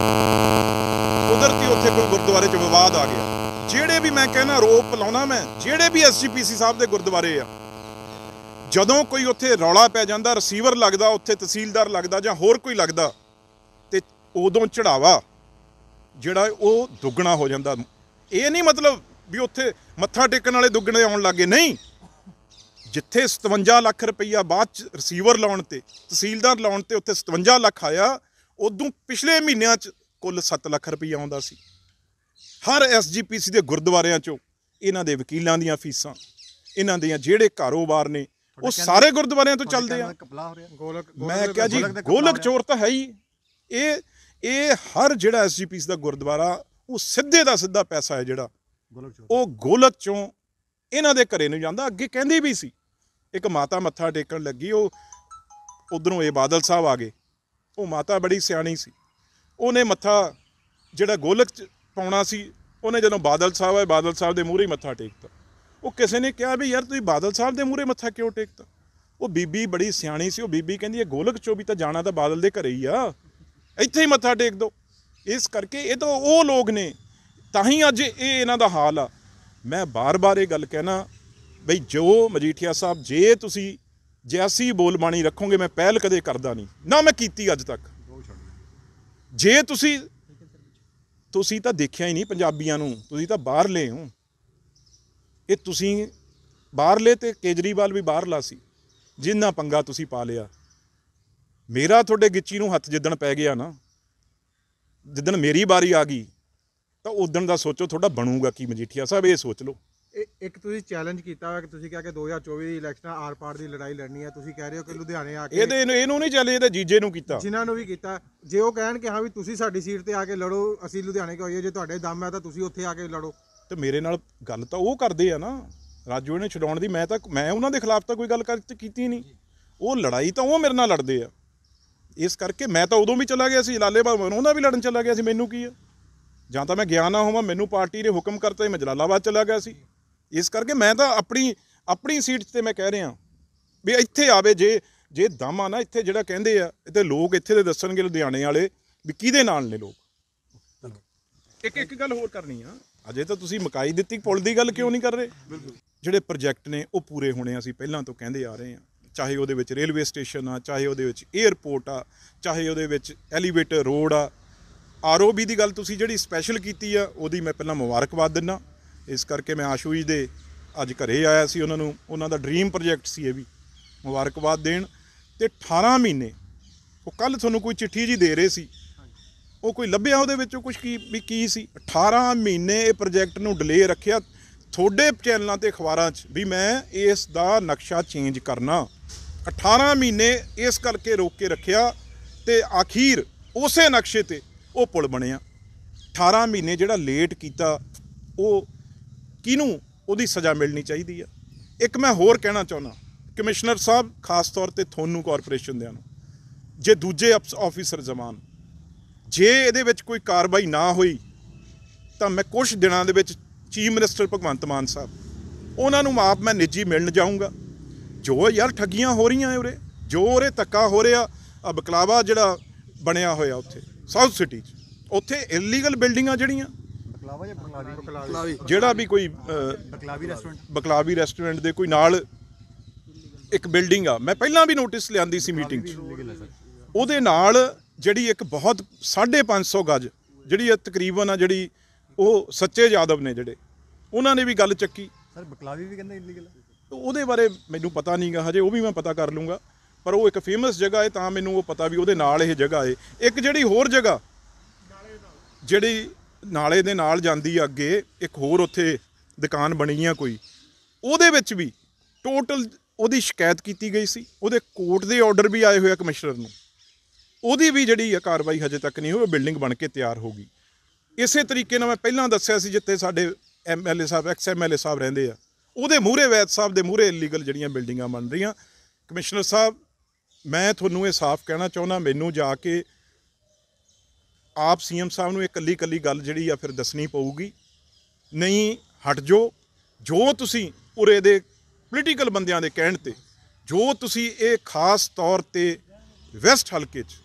ਕੁਦਰਤੀ ਉੱਥੇ ਕੋਈ ਗੁਰਦੁਆਰੇ 'ਚ ਵਿਵਾਦ ਆ ਗਿਆ ਜਿਹੜੇ ਵੀ ਮੈਂ ਕਹਿੰਦਾ ਰੋਪ ਲਾਉਣਾ ਮੈਂ ਜਿਹੜੇ ਵੀ ਐਸਜੀਪੀਸੀ ਸਾਹਿਬ ਦੇ ਗੁਰਦੁਆਰੇ ਆ ਜਦੋਂ ਕੋਈ ਉੱਥੇ ਰੌਲਾ ਪੈ ਜਾਂਦਾ ਰਿਸੀਵਰ ਲੱਗਦਾ ਉੱਥੇ ਤਹਿਸੀਲਦਾਰ ਲੱਗਦਾ ਜਾਂ ਹੋਰ ਕੋਈ ਲੱਗਦਾ ਤੇ ਉਦੋਂ ਚੜਾਵਾ ਜਿਹੜਾ ਉਹ ਦੁੱਗਣਾ ਹੋ ਜਾਂਦਾ ਇਹ ਨਹੀਂ ਮਤਲਬ ਵੀ ਉੱਥੇ ਮੱਥਾ ਟੇਕਣ ਵਾਲੇ ਦੁੱਗਣੇ ਆਉਣ ਲੱਗੇ ਨਹੀਂ ਜਿੱਥੇ 57 ਲੱਖ ਰੁਪਈਆ ਬਾਅਦ ਚ ਰਿਸੀਵਰ ਲਾਉਣ ਤੇ ਤਹਿਸੀਲਦਾਰ ਲਾਉਣ ਤੇ ਉੱਥੇ 57 ਲੱਖ ਆਇਆ ਉਦੋਂ ਪਿਛਲੇ ਮਹੀਨਿਆਂ ਚ ਕੁੱਲ 7 ਲੱਖ ਰੁਪਈਆ ਆਉਂਦਾ ਸੀ ਹਰ ਐਸਜੀਪੀਸੀ ਦੇ ਗੁਰਦੁਆਰਿਆਂ ਚੋਂ ਇਹਨਾਂ ਦੇ ਵਕੀਲਾਂ ਦੀਆਂ ਫੀਸਾਂ ਇਹਨਾਂ ਦੀਆਂ ਜਿਹੜੇ ਕਾਰੋਬਾਰ ਨੇ ਉਹ ਸਾਰੇ ਗੁਰਦੁਆਰਿਆਂ ਤੋਂ ਚੱਲਦੇ ਆ ਮੈਂ ਕਿਹਾ ਜੀ ਗੋਲਕ ਚੋਰ ਤਾਂ ਹੈ ਹੀ ਇਹ ਇਹ ਹਰ ਜਿਹੜਾ ਐਸਜੀਪੀਸੀ ਦਾ ਗੁਰਦੁਆਰਾ ਉਹ ਸਿੱਧੇ ਦਾ ਸਿੱਧਾ ਪੈਸਾ ਹੈ ਜਿਹੜਾ ਉਹ ਗੋਲਕ ਚੋਂ ਇਹਨਾਂ ਦੇ ਘਰੇ ਨੂੰ ਜਾਂਦਾ ਅੱਗੇ ਕਹਿੰਦੇ ਵੀ ਸੀ ਇੱਕ ਮਾਤਾ ਮੱਥਾ ਟੇਕਣ ਲੱਗੀ ਉਹ ਉਧਰੋਂ ਇਹ ਬਾਦਲ ਸਾਹਿਬ ਆ ਗਏ ਉਹ ਮਾਤਾ ਬੜੀ ਸਿਆਣੀ ਸੀ ਉਹਨੇ ਮੱਥਾ ਜਿਹੜਾ ਗੋਲਕ ਚ ਪਾਉਣਾ ਸੀ ਉਹਨੇ ਜਦੋਂ ਬਾਦਲ ਸਾਹਿਬ ਆਏ ਬਾਦਲ ਸਾਹਿਬ ਦੇ ਮੂਹਰੇ ਮੱਥਾ ਟੇਕਤਾ ਉਹ ਕਿਸੇ ਨੇ ਕਿਹਾ ਵੀ ਯਾਰ ਤੁਸੀਂ ਬਾਦਲ ਸਾਹਿਬ ਦੇ ਮੂਹਰੇ ਮੱਥਾ ਕਿਉਂ ਟੇਕਤਾ ਉਹ ਬੀਬੀ ਬੜੀ ਸਿਆਣੀ ਸੀ ਉਹ ਬੀਬੀ ਕਹਿੰਦੀ ਇਹ ਗੋਲਕ ਚੋਂ ਵੀ ਤਾਂ ਜਾਣਾ ਤਾਂ ਬਾਦਲ ਦੇ ਘਰੇ ਹੀ ਆ ਇੱਥੇ ਹੀ ਮੱਥਾ ਟੇਕ ਦੋ ਇਸ ਕਰਕੇ ਇਹ ਤਾਂ ਉਹ ਲੋਕ ਨੇ ਤਾਂ ਹੀ ਅੱਜ ਇਹ ਇਹਨਾਂ ਦਾ ਹਾਲ ਆ ਮੈਂ ਬਾਰ-ਬਾਰ ਇਹ ਗੱਲ ਕਹਿਣਾ ਬਈ ਜੋ ਮਜੀਠੀਆ ਸਾਹਿਬ ਜੇ ਤੁਸੀਂ ਜੈਸੀ ਬੋਲਬਾਣੀ ਰੱਖੋਗੇ ਮੈਂ ਪਹਿਲ ਕਦੇ ਕਰਦਾ ਨਹੀਂ ਨਾ ਮੈਂ ਕੀਤੀ ਅੱਜ ਤੱਕ ਜੇ ਤੁਸੀਂ ਤੁਸੀਂ ਤਾਂ ਦੇਖਿਆ ਹੀ ਨਹੀਂ ਪੰਜਾਬੀਆਂ ਨੂੰ ਤੁਸੀਂ ਤਾਂ ਬਾਹਰਲੇ ਹੋ ਇਹ ਤੁਸੀਂ ਬਾਹਰਲੇ ਤੇ ਕੇਜਰੀਵਾਲ ਵੀ ਬਾਹਰਲਾ ਸੀ ਜਿੰਨਾ ਪੰਗਾ ਤੁਸੀਂ ਪਾ ਲਿਆ ਮੇਰਾ ਤੁਹਾਡੇ ਗਿੱਚੀ ਨੂੰ ਹੱਥ ਜਿੱਦਣ ਪੈ ਗਿਆ ਨਾ ਜਿੱਦਣ ਮੇਰੀ ਵਾਰੀ ਆ ਗਈ ਤਾਂ ਉਦੋਂ ਦਾ ਸੋਚੋ ਤੁਹਾਡਾ ਬਣੂਗਾ ਕੀ ਮਜੀਠੀਆ ਸਾਹਿਬ ਇਹ ਸੋਚ ਲਓ ਇੱਕ ਤੁਸੀਂ ਚੈਲੰਜ ਕੀਤਾ ਹੋਇਆ ਕਿ ਤੁਸੀਂ ਕਿਹਾ ਕਿ 2024 ਦੀ ਇਲੈਕਸ਼ਨ ਆਰ ਆਰ-ਪਾਰ ਦੀ ਲੜਾਈ ਲੜਨੀ ਹੈ ਤੁਸੀਂ ਕਹਿ ਰਹੇ ਹੋ ਕਿ ਲੁਧਿਆਣੇ ਆ ਕੇ ਇਹਦੇ ਇਹਨੂੰ ਨਹੀਂ ਚੱਲੇ ਇਹਦੇ ਜੀਜੇ ਨੂੰ ਕੀਤਾ ਜਿਨ੍ਹਾਂ ਨੂੰ ਵੀ ਕੀਤਾ ਜੇ ਉਹ ਕਹਿਣ ਕਿ ਹਾਂ ਵੀ ਤੁਸੀਂ ਸਾਡੀ ਸੀਟ ਤੇ ਆ ਕੇ ਲੜੋ ਅਸੀਂ ਲੁਧਿਆਣੇ ਕੇ ਹੋਈਏ ਜੇ ਤੁਹਾਡੇ ਦਮ ਹੈ ਤਾਂ ਤੁਸੀਂ ਉੱਥੇ ਆ ਕੇ ਲੜੋ ਤੇ ਮੇਰੇ ਨਾਲ ਗੱਲ ਤਾਂ ਉਹ ਕਰਦੇ ਆ ਨਾ ਰਾਜੂ ਇਹਨੇ ਛਡਾਉਣ ਦੀ ਮੈਂ ਤਾਂ ਮੈਂ ਉਹਨਾਂ ਦੇ ਖਿਲਾਫ ਤਾਂ ਕੋਈ ਗੱਲ ਕੀਤੀ ਨਹੀਂ ਉਹ ਲੜਾਈ ਤਾਂ ਉਹ ਮੇਰੇ ਨਾਲ ਲੜਦੇ ਆ ਇਸ ਕਰਕੇ ਮੈਂ ਤਾਂ ਉਦੋਂ ਵੀ ਚਲਾ ਗਿਆ ਸੀ ਲਾਲੇਬਾਦ ਉਹਨਾਂ ਵੀ ਲੜਨ ਚਲਾ ਗਿਆ ਸੀ ਮੈਨੂੰ ਕੀ ਆ ਜਾਂ ਤਾਂ ਮੈਂ ਗਿਆ ਨਾ ਹੋਵਾਂ ਮੈਨੂੰ ਪਾਰਟੀ ਨੇ ਹੁਕਮ ਕਰਤਾ ਮੈਂ ਜਲਾਲਾਬਾਦ ਚਲਾ ਗਿਆ ਸੀ ਇਸ ਕਰਕੇ ਮੈਂ ਤਾਂ ਆਪਣੀ ਆਪਣੀ ਸੀਟ ਤੇ ਮੈਂ ਕਹਿ ਰਿਹਾ ਵੀ ਇੱਥੇ ਆਵੇ ਜੇ ਜੇ ਦਮ ਆ ਨਾ ਇੱਥੇ ਜਿਹੜਾ ਕਹਿੰਦੇ ਆ ਤੇ ਲੋਕ ਇੱਥੇ ਦੇ ਦੱਸਣਗੇ ਲੁਧਿਆਣੇ ਵਾਲੇ ਵੀ ਕਿਹਦੇ ਨਾਲ ਨੇ ਲੋਕ ਇੱਕ ਇੱਕ ਗੱਲ ਹੋਰ ਕਰਨੀ ਆ ਅਜੇ ਤਾਂ ਤੁਸੀਂ ਮਕਾਈ ਦਿੱਤੀ ਪੁਲ ਦੀ ਗੱਲ ਕਿਉਂ ਨਹੀਂ ਕਰ ਰਹੇ ਜਿਹੜੇ ਪ੍ਰੋਜੈਕਟ ਨੇ ਉਹ ਪੂਰੇ ਹੋਣੇ ਅਸੀਂ ਪਹਿਲਾਂ ਤੋਂ ਕਹਿੰਦੇ ਆ ਰਹੇ ਆ ਚਾਹੇ ਉਹਦੇ ਵਿੱਚ ਰੇਲਵੇ ਸਟੇਸ਼ਨ ਆ ਚਾਹੇ ਉਹਦੇ ਵਿੱਚ 에ਅਰਪੋਰਟ ਆ ਚਾਹੇ ਉਹਦੇ ਵਿੱਚ ਐਲੀਵੇਟਰ ਰੋਡ ਆ ਆਰਓਬੀ ਦੀ ਗੱਲ ਤੁਸੀਂ ਜਿਹੜੀ ਸਪੈਸ਼ਲ ਕੀਤੀ ਆ ਉਹਦੀ ਮੈਂ ਪਹਿਲਾਂ ਮੁਬਾਰਕਬਾਦ ਦਿੰਦਾ ਇਸ ਕਰਕੇ ਮੈਂ ਆਸ਼ੂਜ ਦੇ ਅੱਜ ਘਰੇ ਆਇਆ ਸੀ ਉਹਨਾਂ ਨੂੰ ਉਹਨਾਂ ਦਾ ਡ੍ਰੀਮ ਪ੍ਰੋਜੈਕਟ ਸੀ ਇਹ ਵੀ ਮੁਬਾਰਕਬਾਦ ਦੇਣ ਤੇ 18 ਮਹੀਨੇ ਉਹ ਕੱਲ ਤੁਹਾਨੂੰ ਕੋਈ ਚਿੱਠੀ ਜੀ ਦੇ ਰਹੇ ਸੀ ਉਹ ਕੋਈ ਲੱਭਿਆ ਉਹਦੇ ਵਿੱਚੋਂ ਕੁਝ ਕੀ ਵੀ ਕੀ ਸੀ 18 ਮਹੀਨੇ ਇਹ ਪ੍ਰੋਜੈਕਟ ਨੂੰ ਡਿਲੇ ਰੱਖਿਆ ਥੋੜੇ ਚੈਨਲਾਂ ਤੇ ਅਖਬਾਰਾਂ 'ਚ ਵੀ ਮੈਂ ਇਸ ਦਾ ਨਕਸ਼ਾ ਚੇਂਜ ਕਰਨਾ 18 ਮਹੀਨੇ ਇਸ ਕਰਕੇ ਰੋਕ ਕੇ ਰੱਖਿਆ ਤੇ ਆਖੀਰ ਉਸੇ ਨਕਸ਼ੇ ਤੇ ਉਹ ਪੁਲ ਬਣਿਆ 18 ਮਹੀਨੇ ਜਿਹੜਾ ਲੇਟ ਕੀਤਾ ਉਹ ਕਿਹਨੂੰ ਉਹਦੀ ਸਜ਼ਾ ਮਿਲਣੀ ਚਾਹੀਦੀ ਆ ਇੱਕ ਮੈਂ ਹੋਰ ਕਹਿਣਾ ਚਾਹੁੰਦਾ ਕਮਿਸ਼ਨਰ ਸਾਹਿਬ ਖਾਸ ਤੌਰ ਤੇ ਤੁਹਾਨੂੰ ਕਾਰਪੋਰੇਸ਼ਨ ਦਿਆਂ ਨੂੰ ਜੇ ਦੂਜੇ ਆਫੀਸਰ ਜ਼ਮਾਨ ਜੇ ਇਹਦੇ ਵਿੱਚ ਕੋਈ ਕਾਰਵਾਈ ਨਾ ਹੋਈ ਤਾਂ ਮੈਂ ਕੁਝ ਦਿਨਾਂ ਦੇ ਵਿੱਚ ਚੀਫ ਮਿਨਿਸਟਰ ਭਗਵੰਤ ਮਾਨ ਸਾਹਿਬ ਉਹਨਾਂ ਨੂੰ ਆਪ ਮੈਂ ਨਿੱਜੀ ਮਿਲਣ ਜਾਊਂਗਾ ਜੋ ਯਾਰ ਠੱਗੀਆਂ ਹੋ ਰਹੀਆਂ ਉਰੇ ਜੋ ਉਰੇ ਤੱਕਾ ਹੋ ਰਿਹਾ ਆ ਬਕਲਾਵਾ ਜਿਹੜਾ ਬਣਿਆ ਹੋਇਆ ਉੱਥੇ ਸਾਊਥ ਸਿਟੀ 'ਚ ਉੱਥੇ ਇਲੀਗਲ ਬਿਲਡਿੰਗਾਂ ਜਿਹੜੀਆਂ ਬਕਲਾਵਾ ਜਾਂ ਬਕਲਾਵੀ ਬਕਲਾਵੀ ਜਿਹੜਾ ਵੀ ਕੋਈ ਬਕਲਾਵੀ ਰੈਸਟੋਰੈਂਟ ਬਕਲਾਵੀ ਰੈਸਟੋਰੈਂਟ ਦੇ ਕੋਈ ਨਾਲ ਇੱਕ ਬਿਲਡਿੰਗ ਆ ਮੈਂ ਪਹਿਲਾਂ ਵੀ ਨੋਟਿਸ ਲਿਆਂਦੀ ਸੀ ਮੀਟਿੰਗ 'ਚ ਉਹਦੇ ਨਾਲ ਜਿਹੜੀ ਇੱਕ ਬਹੁਤ 550 ਗੱਜ ਜਿਹੜੀ ਇਹ ਤਕਰੀਬਨ ਆ ਜਿਹੜੀ ਉਹ ਸੱਚੇ ਯਾਦਵ ਨੇ ਜਿਹੜੇ ਉਹਨਾਂ ਨੇ ਵੀ ਗੱਲ ਚੱਕੀ ਸਰ ਬਕਲਾਵੀ ਵੀ ਕਹਿੰਦੇ ਇਲੀਗਲ ਤਾਂ ਉਹਦੇ ਬਾਰੇ ਮੈਨੂੰ ਪਤਾ ਨਹੀਂਗਾ ਹਜੇ ਉਹ ਵੀ ਮੈਂ ਪਤਾ ਕਰ ਲੂੰਗਾ ਪਰ ਉਹ ਇੱਕ ਫੇਮਸ ਜਗ੍ਹਾ ਹੈ ਤਾਂ ਮੈਨੂੰ ਉਹ ਪਤਾ ਵੀ ਉਹਦੇ ਨਾਲ ਇਹ ਜਗ੍ਹਾ ਹੈ ਇੱਕ ਜਿਹੜੀ ਹੋਰ ਜਗ੍ਹਾ ਜਿਹੜੀ ਨਾਲੇ ਦੇ ਨਾਲ ਜਾਂਦੀ ਅੱਗੇ ਇੱਕ ਹੋਰ ਉੱਥੇ ਦੁਕਾਨ ਬਣੀ ਆ ਕੋਈ ਉਹਦੇ ਵਿੱਚ ਵੀ ਟੋਟਲ ਉਹਦੀ ਸ਼ਿਕਾਇਤ ਕੀਤੀ ਗਈ ਸੀ ਉਹਦੇ ਕੋਰਟ ਦੇ ਆਰਡਰ ਵੀ ਆਏ ਹੋਏ ਆ ਕਮਿਸ਼ਨਰ ਨੂੰ ਉਹਦੀ ਵੀ ਜਿਹੜੀ ਆ ਕਾਰਵਾਈ ਹਜੇ ਤੱਕ ਨਹੀਂ ਹੋਈ ਬਿਲਡਿੰਗ ਬਣ ਕੇ ਤਿਆਰ ਹੋ ਗਈ ਇਸੇ ਤਰੀਕੇ ਨਾਲ ਮੈਂ ਪਹਿਲਾਂ ਦੱਸਿਆ ਸੀ ਜਿੱਥੇ ਸਾਡੇ MLA Sahib ex MLA Sahib ਰਹਿੰਦੇ ਆ ਉਹਦੇ ਮੂਹਰੇ ਵੈਦ ਸਾਹਿਬ ਦੇ ਮੂਹਰੇ ਇਲੀਗਲ ਜਿਹੜੀਆਂ ਬਿਲਡਿੰਗਾਂ ਬਣ ਰਹੀਆਂ ਕਮਿਸ਼ਨਰ ਸਾਹਿਬ ਮੈਂ ਤੁਹਾਨੂੰ ਇਹ ਸਾਫ਼ ਕਹਿਣਾ ਚਾਹੁੰਦਾ ਮੈਨੂੰ ਜਾ ਕੇ ਆਪ ਸੀਐਮ ਸਾਹਿਬ ਨੂੰ ਕੱਲੀ ਕੱਲੀ ਗੱਲ ਜਿਹੜੀ ਆ ਫਿਰ ਦੱਸਣੀ ਪਊਗੀ ਨਹੀਂ ਹਟ ਜੋ ਜੋ ਤੁਸੀਂ ਉਰੇ ਦੇ ਪੋਲੀਟੀਕਲ ਬੰਦਿਆਂ ਦੇ ਕਹਿਣ ਤੇ ਜੋ ਤੁਸੀਂ ਇਹ ਖਾਸ ਤੌਰ ਤੇ ਵੈਸਟ ਹਲਕੇ 'ਚ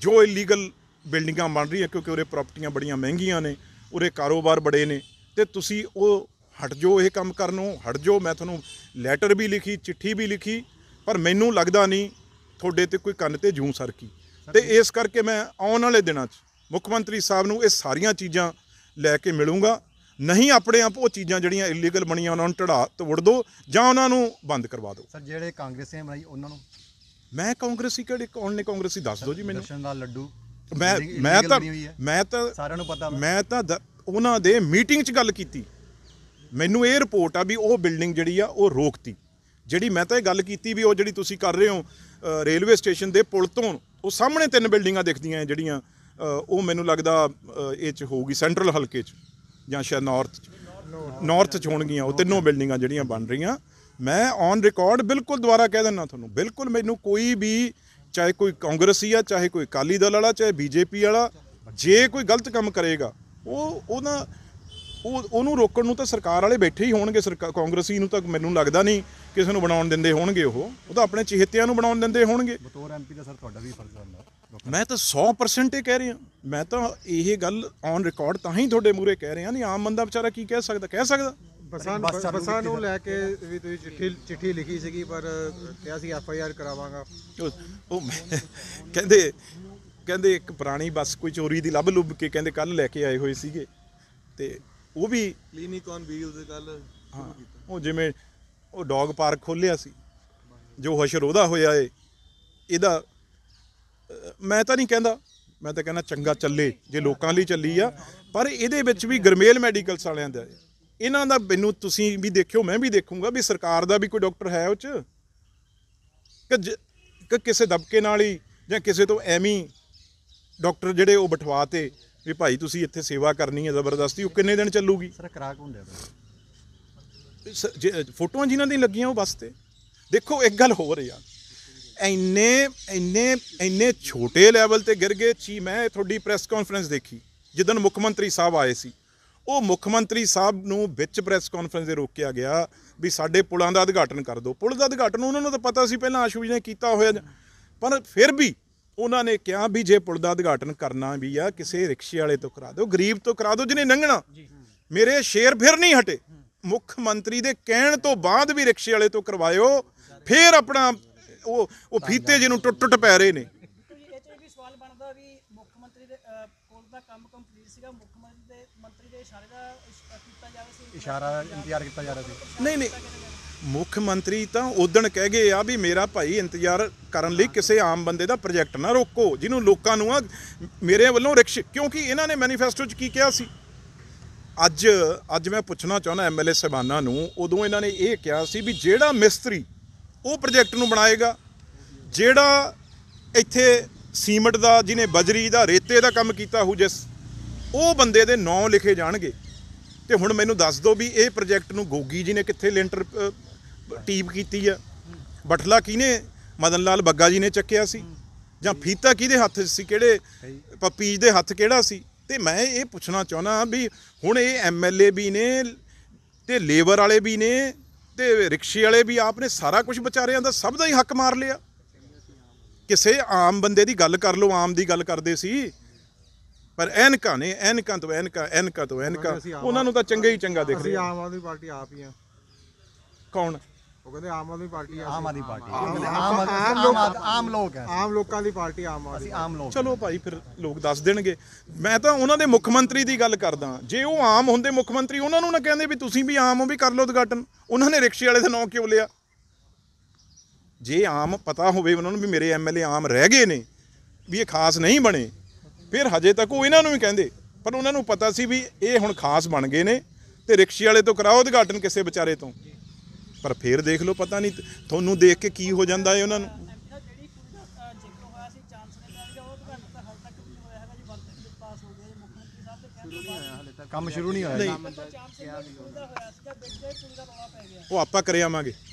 ਜੋ ਇਲੀਗਲ ਬਿਲਡਿੰਗਾਂ ਬਣ ਰਹੀਆਂ ਕਿਉਂਕਿ ਉਰੇ ਪ੍ਰਾਪਰਟੀਆਂ ਬੜੀਆਂ ਮਹਿੰਗੀਆਂ ਨੇ ਉਰੇ ਕਾਰੋਬਾਰ ਬੜੇ ਨੇ ਤੇ ਤੁਸੀਂ ਉਹ ਹਟ ਜੋ ਇਹ ਕੰਮ ਕਰਨੋਂ ਹਟ ਜੋ ਮੈਂ ਤੁਹਾਨੂੰ ਲੈਟਰ ਵੀ ਲਿਖੀ ਚਿੱਠੀ ਵੀ ਲਿਖੀ ਪਰ ਮੈਨੂੰ ਲੱਗਦਾ ਨਹੀਂ ਤੁਹਾਡੇ ਤੇ ਕੋਈ ਕੰਨ ਤੇ ਜੂੰ ਸਰਕੀ ਤੇ ਇਸ ਕਰਕੇ ਮੈਂ ਆਉਣ ਵਾਲੇ ਦਿਨਾਂ 'ਚ ਮੁੱਖ ਮੰਤਰੀ ਸਾਹਿਬ ਨੂੰ ਇਹ ਸਾਰੀਆਂ ਚੀਜ਼ਾਂ ਲੈ ਕੇ ਮਿਲੂੰਗਾ ਨਹੀਂ ਆਪਣੇ ਆਪ ਉਹ ਚੀਜ਼ਾਂ ਜਿਹੜੀਆਂ ਇਲੀਗਲ ਬਣੀਆਂ ਉਹਨਾਂ ਨੂੰ ਢੜਾ ਤੋੜ ਦਿਓ ਜਾਂ ਉਹਨਾਂ ਨੂੰ ਬੰਦ ਕਰਵਾ ਦਿਓ ਸਰ ਜਿਹੜੇ ਕਾਂਗਰਸੀਆਂ ਬਣਾਈ ਉਹਨਾਂ ਨੂੰ ਮੈਂ ਕਾਂਗਰਸੀ ਕਿਹੜੇ ਕੌਣ ਨੇ ਕਾਂਗਰਸੀ ਦੱਸ ਦਿਓ ਜੀ ਮੈਨੂੰ ਦਰਸ਼ਨ ਦਾ ਲੱਡੂ ਮੈਂ ਮੈਂ ਤਾਂ ਮੈਂ ਤਾਂ ਸਾਰਿਆਂ ਨੂੰ ਪਤਾ ਮੈਂ ਤਾਂ ਉਹਨਾਂ ਦੇ ਮੀਟਿੰਗ 'ਚ ਗੱਲ ਕੀਤੀ ਮੈਨੂੰ ਇਹ ਰਿਪੋਰਟ ਆ ਵੀ ਉਹ ਬਿਲਡਿੰਗ ਜਿਹੜੀ ਆ ਉਹ ਰੋਕਤੀ ਜਿਹੜੀ ਮੈਂ ਤਾਂ ਇਹ ਗੱਲ ਕੀਤੀ ਵੀ ਉਹ ਜਿਹੜੀ ਤੁਸੀਂ ਕਰ ਰਹੇ ਹੋ ਰੇਲਵੇ ਸਟੇਸ਼ਨ ਦੇ ਪੁਲ ਤੋਂ ਉਹ ਸਾਹਮਣੇ ਤਿੰਨ ਬਿਲਡਿੰਗਾਂ ਦਿਖਦੀਆਂ ਜਿਹੜੀਆਂ ਉਹ ਮੈਨੂੰ ਲੱਗਦਾ ਇਹ ਚ ਹੋਊਗੀ ਸੈਂਟਰਲ ਹਲਕੇ ਚ ਜਾਂ ਸ਼ਾਇਦ ਨਾਰਥ ਚ ਨਾਰਥ ਚ ਹੋਣਗੀਆਂ ਉਹ ਤਿੰਨੋਂ ਬਿਲਡਿੰਗਾਂ ਜਿਹੜੀਆਂ ਬਣ ਰਹੀਆਂ ਮੈਂ ਔਨ ਰਿਕਾਰਡ ਬਿਲਕੁਲ ਦੁਬਾਰਾ ਕਹਿ ਦਿੰਨਾ ਤੁਹਾਨੂੰ ਬਿਲਕੁਲ ਮੈਨੂੰ ਕੋਈ ਵੀ ਚਾਹੇ ਕੋਈ ਕਾਂਗਰਸੀ ਆ ਚਾਹੇ ਕੋਈ ਅਕਾਲੀ ਦਲ ਵਾਲਾ ਚਾਹੇ ਬੀਜੇਪੀ ਵਾਲਾ ਜੇ ਕੋਈ ਗਲਤ ਕੰਮ ਕਰੇਗਾ ਉਹ ਉਹਦਾ ਉਹ ਉਹਨੂੰ ਰੋਕਣ ਨੂੰ ਤਾਂ ਸਰਕਾਰ ਵਾਲੇ ਬੈਠੇ ਹੀ ਹੋਣਗੇ ਸਰਕਾਰ ਕਾਂਗਰਸੀ ਨੂੰ ਤਾਂ ਮੈਨੂੰ ਲੱਗਦਾ ਨਹੀਂ ਕਿਸੇ ਨੂੰ ਬਣਾਉਣ ਦਿੰਦੇ ਹੋਣਗੇ ਉਹ ਉਹ ਤਾਂ ਆਪਣੇ ਚਿਹਤਿਆਂ ਨੂੰ ਬਣਾਉਣ ਦਿੰਦੇ ਹੋਣਗੇ ਬਤੌਰ ਐਮਪੀ ਦਾ ਸਰ ਤੁਹਾਡਾ ਵੀ ਫਰਜ਼ ਹੁੰਦਾ ਮੈਂ ਤਾਂ 100% ਇਹ ਕਹਿ ਰਿਹਾ ਮੈਂ ਤਾਂ ਇਹ ਗੱਲ ਔਨ ਰਿਕਾਰਡ ਤਾਂ ਹੀ ਤੁਹਾਡੇ ਮੂਰੇ ਕਹਿ ਰਿਹਾ ਨਹੀਂ ਆਮ ਬੰਦਾ ਵਿਚਾਰਾ ਕੀ ਕਹਿ ਸਕਦਾ ਕਹਿ ਸਕਦਾ ਬਸਾਂ ਬਸਾਂ ਨੂੰ ਲੈ ਕੇ ਵੀ ਤੁਸੀਂ ਚਿੱਠੀ ਚਿੱਠੀ ਲਿਖੀ ਸੀਗੀ ਪਰ ਕਿਹਾ ਸੀ ਐਫ ਆਈ ਆਰ ਕਰਾਵਾਂਗਾ ਉਹ ਕਹਿੰਦੇ ਕਹਿੰਦੇ ਇੱਕ ਪੁਰਾਣੀ ਬੱਸ ਕੋਈ ਚੋਰੀ ਦੀ ਲੱਭ ਲੁੱਭ ਕੇ ਕਹਿੰਦੇ ਕੱਲ ਲੈ ਕੇ ਆਏ ਹੋਏ ਸੀਗੇ ਤੇ ਉਹ ਵੀ ਕਲੀਨਿਕ ਔਨ ਵੀਲਸ ਕੱਲ ਉਹ ਜਿਵੇਂ ਉਹ ਡੌਗ ਪਾਰਕ ਖੋਲਿਆ ਸੀ ਜੋ ਹਸ਼ਰ ਉਹਦਾ ਹੋਇਆ ਏ ਇਹਦਾ ਮੈਂ ਤਾਂ ਨਹੀਂ ਕਹਿੰਦਾ ਮੈਂ ਤਾਂ ਕਹਿੰਦਾ ਚੰਗਾ ਚੱਲੇ ਜੇ ਲੋਕਾਂ ਲਈ ਚੱਲੀ ਆ ਪਰ ਇਹਦੇ ਵਿੱਚ ਵੀ ਗਰਮੇਲ ਮੈਡੀਕਲਸ ਵਾਲਿਆਂ ਦਾ ਇਹਨਾਂ ਦਾ ਮੈਨੂੰ ਤੁਸੀਂ ਵੀ ਦੇਖਿਓ ਮੈਂ ਵੀ ਦੇਖੂੰਗਾ ਵੀ ਸਰਕਾਰ ਦਾ ਵੀ ਕੋਈ ਡਾਕਟਰ ਹੈ ਉਹ ਚ ਕਿ ਕਿਸੇ ਦਬਕੇ ਨਾਲ ਹੀ ਜਾਂ ਕਿਸੇ ਤੋਂ ਐਵੇਂ ਡਾਕਟਰ ਜਿਹੜੇ ਉਹ ਤੇ ਵੀ ਭਾਈ ਤੁਸੀਂ ਇੱਥੇ ਸੇਵਾ ਕਰਨੀ ਹੈ ਜ਼ਬਰਦਸਤੀ ਉਹ ਕਿੰਨੇ ਦਿਨ ਚੱਲੂਗੀ ਸਰ ਕਰਾਕ ਹੁੰਦੇ ਫੋਟੋਆਂ ਜਿਨ੍ਹਾਂ ਦੀ ਲੱਗੀਆਂ ਉਹ ਬਸ ਤੇ ਦੇਖੋ ਇੱਕ ਗੱਲ ਹੋਰ ਯਾਰ ਇੰਨੇ ਇੰਨੇ ਇੰਨੇ ਛੋਟੇ ਲੈਵਲ ਤੇ ਗਿਰ ਗਏ ਚੀ ਮੈਂ ਤੁਹਾਡੀ ਪ੍ਰੈਸ ਕਾਨਫਰੰਸ ਦੇਖੀ ਜਦੋਂ ਮੁੱਖ ਮੰਤਰੀ ਸਾਹਿਬ ਆਏ ਸੀ ਉਹ ਮੁੱਖ ਮੰਤਰੀ ਸਾਹਿਬ ਨੂੰ ਵਿੱਚ ਪ੍ਰੈਸ ਕਾਨਫਰੰਸ ਦੇ ਰੋਕਿਆ ਗਿਆ ਵੀ ਸਾਡੇ ਪੁਲਾਂ ਦਾ ਉਦਘਾਟਨ ਕਰ ਦਿਓ ਪੁਲ ਦਾ ਉਦਘਾਟਨ ਉਹਨਾਂ ਨੂੰ ਤਾਂ ਪਤਾ ਸੀ ਪਹਿਲਾਂ ਆਸ਼ੂ ਜੀ ਨੇ ਕੀਤਾ ਹੋਇਆ ਪਰ ਫਿਰ ਵੀ ਉਹਨਾਂ ਨੇ ਕਿਹਾ ਵੀ ਜੇ ਪੁਲ ਦਾ ਉਦਘਾਟਨ ਕਰਨਾ ਵੀ ਆ ਕਿਸੇ ਰਿਕਸ਼ੇ ਵਾਲੇ ਤੋਂ ਕਰਾ ਦਿਓ ਗਰੀਬ ਤੋਂ ਕਰਾ ਦਿਓ ਜਿਹਨੇ ਲੰਘਣਾ ਮੇਰੇ ਸ਼ੇਰ ਫਿਰ ਨਹੀਂ ਹਟੇ ਮੁੱਖ ਮੰਤਰੀ ਦੇ ਕਹਿਣ ਤੋਂ ਬਾਅਦ ਵੀ ਰਿਕਸ਼ੇ ਵਾਲੇ ਤੋਂ ਕਰਵਾਇਓ ਫਿਰ ਆਪਣਾ ਉਹ ਉਹ ਫੀਤੇ ਜਿਹਨੂੰ ਟੁੱਟ ਟੁੱਟ ਪੈ ਰਹੇ ਨੇ ਸਵਾਲ ਬਣਦਾ ਵੀ ਮੁੱਖ ਮੰਤਰੀ ਦੇ ਕੋਲ ਦਾ ਕੰਮ ਕੰਪਲੀਟ ਸੀਗਾ ਮੁੱਖ ਮੰਤਰੀ ਦੇ ਮੰਤਰੀ ਦੇ ਇਸ਼ਾਰੇ ਦਾ ਇਸ਼ਾਰਾ ਇੰਤਜ਼ਾਰ ਕੀਤਾ ਜਾ ਰਿਹਾ ਸੀ ਨਹੀਂ ਨਹੀਂ ਮੁੱਖ ਮੰਤਰੀ ਤਾਂ ਉਦੋਂ ਕਹਿ ਗਏ ਆ ਵੀ ਮੇਰਾ ਭਾਈ ਇੰਤਜ਼ਾਰ ਕਰਨ ਲਈ ਕਿਸੇ ਆਮ ਬੰਦੇ ਦਾ ਪ੍ਰੋਜੈਕਟ ਨਾ ਰੋਕੋ ਜਿਹਨੂੰ ਲੋਕਾਂ ਨੂੰ ਆ ਮੇਰੇ ਵੱਲੋਂ ਰਿਕਸ਼ ਕਿਉਂਕਿ ਇਹਨਾਂ ਨੇ ਮੈਨੀਫੈਸਟੋ 'ਚ ਕੀ ਕਿਹਾ ਸੀ ਅੱਜ ਅੱਜ ਮੈਂ ਪੁੱਛਣਾ ਚਾਹੁੰਦਾ ਐਮਐਲਏ ਸਹਿਬਾਨਾ ਨੂੰ ਉਦੋਂ ਇਹਨਾਂ ਨੇ ਇਹ ਕਿਹਾ ਸੀ ਵੀ ਜਿਹੜਾ ਮਿਸਤਰੀ ਉਹ ਪ੍ਰੋਜੈਕਟ ਨੂੰ ਬਣਾਏਗਾ ਜਿਹੜਾ ਇੱਥੇ ਸੀਮਟ ਦਾ ਜਿਹਨੇ ਬਜਰੀ ਦਾ ਰੇਤੇ ਦਾ ਕੰਮ ਕੀਤਾ ਹੋ ਜਿਸ ਉਹ ਬੰਦੇ ਦੇ ਨਾਂ ਲਿਖੇ ਜਾਣਗੇ ਤੇ ਹੁਣ ਮੈਨੂੰ ਦੱਸ ਦਿਓ ਵੀ ਇਹ ਪ੍ਰੋਜੈਕਟ ਨੂੰ ਗੋਗੀ ਜੀ ਨੇ ਕਿੱਥੇ ਲੈਂਟਰ ਟੀਪ ਕੀਤੀ ਆ ਬਠਲਾ ਕਿਹਨੇ ਮਦਨ ਲਾਲ ਬੱਗਾ ਜੀ ਨੇ ਚੱਕਿਆ ਸੀ ਜਾਂ ਫੀਤਾ ਕਿਹਦੇ ਹੱਥ ਸੀ ਕਿਹੜੇ ਪਪੀਜ ਦੇ ਹੱਥ ਕਿਹੜਾ ਸੀ ਤੇ ਮੈਂ ਇਹ ਪੁੱਛਣਾ ਚਾਹੁੰਦਾ ਵੀ ਹੁਣ ਇਹ ਐਮਐਲਏ ਵੀ ਨੇ ਤੇ ਲੇਬਰ ਵਾਲੇ ਵੀ ਨੇ ਤੇ ਰਿਕਸ਼ੇ ਵਾਲੇ ਵੀ ਆਪ ਨੇ ਸਾਰਾ ਕੁਝ ਵਿਚਾਰਿਆਂ ਦਾ ਸਭ ਦਾ ਹੀ ਹੱਕ ਮਾਰ ਲਿਆ ਕਿਸੇ ਆਮ ਬੰਦੇ ਦੀ ਗੱਲ ਕਰ ਲਓ ਆਮ ਦੀ ਗੱਲ ਕਰਦੇ ਸੀ ਪਰ ਐਨਕਾਂ ਨੇ ਐਨਕਾਂ ਤੋਂ ਐਨਕਾਂ ਐਨਕਾਂ ਤੋਂ ਐਨਕਾਂ ਉਹਨਾਂ ਨੂੰ ਤਾਂ ਚੰਗਾ ਹੀ ਚੰਗਾ ਦਿਖ ਰਿਹਾ ਆਮ ਆਦਮੀ ਪਾਰਟੀ ਆਪ ਹੀ ਆ ਕੌਣ ਉਹ ਕਹਿੰਦੇ ਆਮ ਆਦਮੀ ਪਾਰਟੀ ਆ ਆਮ ਆਦਮੀ ਪਾਰਟੀ ਆਮ ਆਮ ਆਮ ਲੋਕ ਹੈ ਆਮ ਲੋਕਾਂ ਦੀ ਪਾਰਟੀ ਆਮ ਆਦਮੀ ਅਸੀਂ ਆਮ ਲੋਕ ਚਲੋ ਭਾਈ ਫਿਰ ਲੋਕ ਦੱਸ ਦੇਣਗੇ ਮੈਂ ਤਾਂ ਉਹਨਾਂ ਦੇ ਮੁੱਖ ਮੰਤਰੀ ਦੀ ਗੱਲ ਕਰਦਾ ਜੇ ਉਹ ਆਮ ਹੁੰਦੇ ਮੁੱਖ ਮੰਤਰੀ ਉਹਨਾਂ ਨੂੰ ਨਾ ਕਹਿੰਦੇ ਵੀ ਤੁਸੀਂ ਵੀ ਆਮ ਹੋ ਵੀ ਕਰ ਲਓ ਉਦਘਾਟਨ ਉਹਨਾਂ ਨੇ ਰਿਕਸ਼ੇ ਵਾਲੇ ਦਾ ਨਾਮ ਕਿਉਂ ਲਿਆ ਜੇ ਆਮ ਪਤਾ ਹੋਵੇ ਉਹਨਾਂ ਨੂੰ ਵੀ ਮੇਰੇ ਐਮਐਲਏ ਆਮ ਰਹਿ ਗਏ ਨੇ ਵੀ ਇਹ ਖਾਸ ਨਹੀਂ ਬਣੇ ਫਿਰ ਹਜੇ ਤੱਕ ਉਹ ਇਹਨਾਂ ਨੂੰ ਵੀ ਕਹਿੰਦੇ ਪਰ ਉਹਨਾਂ ਨੂੰ ਪਤਾ ਸੀ ਵੀ ਇਹ ਹੁਣ ਖਾਸ ਬਣ ਗਏ ਨੇ ਤੇ ਰਿਕਸ਼ੇ ਵਾਲੇ ਤੋਂ ਕਰਾਓ ਉਦਘਾਟਨ ਕਿਸੇ ਵਿਚਾਰੇ ਤੋਂ ਪਰ ਫੇਰ ਦੇਖ ਲਓ ਪਤਾ ਨਹੀਂ ਤੁਹਾਨੂੰ ਦੇਖ ਕੇ ਕੀ ਹੋ ਜਾਂਦਾ ਹੈ ਉਹਨਾਂ ਨੂੰ ਕੰਮ ਸ਼ੁਰੂ ਨਹੀਂ ਹੋਇਆ ਉਹ ਆਪਾਂ ਕਰਿਆਵਾਂਗੇ